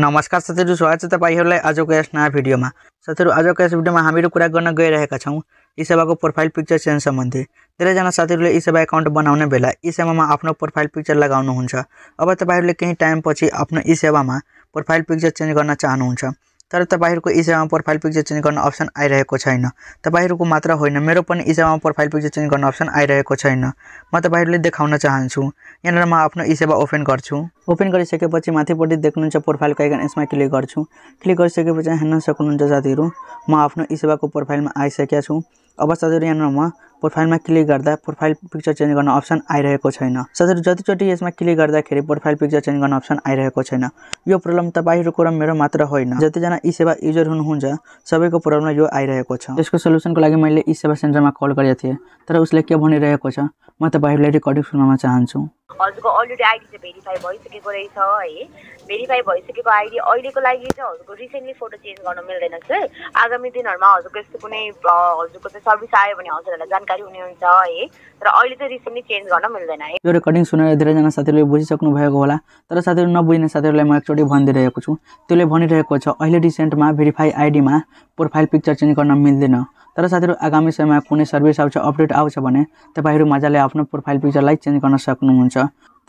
नमस्कार साथीहरू स्वागत छ तपाईँहरूलाई आजको यस नयाँ भिडियोमा साथीहरू आजको यस भिडियोमा हामीहरू कुरा गर्न गइरहेका छौँ यी सेवाको प्रोफाइल पिक्चर चेन्ज सम्बन्धी धेरैजना साथीहरूले यी सेवा एकाउन्ट बनाउने बेला यी सेवामा आफ्नो प्रोफाइल पिक्चर लगाउनुहुन्छ अब तपाईँहरूले केही टाइमपछि आफ्नो यी सेवामा प्रोफाइल पिक्चर चेन्ज गर्न चाहनुहुन्छ तर तपाईँहरूको इजामा प्रोफाइल पिक्चर चेन्ज गर्न अप्सन आइरहेको छैन तपाईँहरूको मात्र होइन मेरो पनि इजामा प्रोफाइल पिक्चर चेन्ज गर्न अप्सन आइरहेको छैन म तपाईँहरूले देखाउन चाहन्छु यहाँनिर म आफ्नो इसेवा ओपन गर्छु ओपन गरिसकेपछि माथिपट्टि देख्नुहुन्छ प्रोफाइल आइकन यसमा क्लिक गर्छु क्लिक गरिसकेपछि हेर्न सक्नुहुन्छ साथीहरू म आफ्नो इसेवाको प्रोफाइलमा आइसकेको छु अब साथीहरू यहाँनिर म प्रोफाइलमा क्लिक गर्दा प्रोफाइल पिक्चर चेन्ज गर्न अप्सन आइरहेको छैन साथीहरू जतिचोटि यसमा क्लिक गर्दाखेरि प्रोफाइल पिक्चर चेन्ज गर्न अप्सन आइरहेको छैन यो प्रब्लम तपाईँहरूको र मेरो मात्र होइन जतिजना ई सेवा युजर हुनुहुन्छ सबैको प्रब्लम यो आइरहेको छ यसको सोल्युसनको लागि मैले ई सेवा सेन्टरमा कल गरेको थिएँ तर उसले के भनिरहेको छ म तपाईँहरूलाई रेकर्डिङ सुनाउन चाहन्छु हजुरको अलरेडी आइडी चाहिँ भेरिफाई भइसकेको रहेछ है भेरिफाई भइसकेको आइडी अहिलेको लागि चाहिँ हजुरको रिसेन्टली फोटो चेन्ज गर्नु मिल्दैन सर आगामी दिनहरूमा हजुरको यस्तो कुनै हजुरको चाहिँ सर्भिस आयो भने हजुरहरूलाई जानकारी हुने हुन्छ है तर अहिले चाहिँ रिसेन्टली चेन्ज गर्न मिल्दैन है यो रेकर्डिङ सुनेर धेरैजना साथीहरूले बुझिसक्नु भएको होला तर साथीहरू नबुझ्ने साथीहरूलाई म एकचोटि भनिदिइरहेको छु त्यसले भनिरहेको छ अहिले रिसेन्टमा भेरिफाई आइडीमा प्रोफाइल पिक्चर चेन्ज गर्न मिल्दैन तर साथीहरू आगामी समयमा कुनै सर्भिस आउँछ अपडेट आउँछ भने तपाईँहरू मजाले आफ्नो प्रोफाइल पिक्चरलाई चेन्ज गर्न सक्नुहुन्छ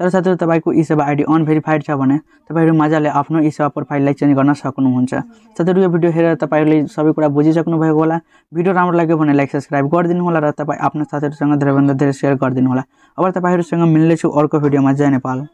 तर साथीहरू तपाईँको यी सेवा आइडी अनभेरिफाइड छ भने तपाईँहरू मजाले आफ्नो यी सेवा प्रोफाइललाई चेन्ज गर्न सक्नुहुन्छ साथीहरू यो भिडियो हेरेर तपाईँहरूले सबै कुरा बुझिसक्नुभएको होला भिडियो राम्रो लाग्यो भने लाइक सब्सक्राइब गरिदिनु होला र तपाईँ आफ्नो साथीहरूसँग धेरैभन्दा धेरै सेयर गरिदिनु होला अब तपाईँहरूसँग मिल्नेछु अर्को भिडियोमा जय नेपाल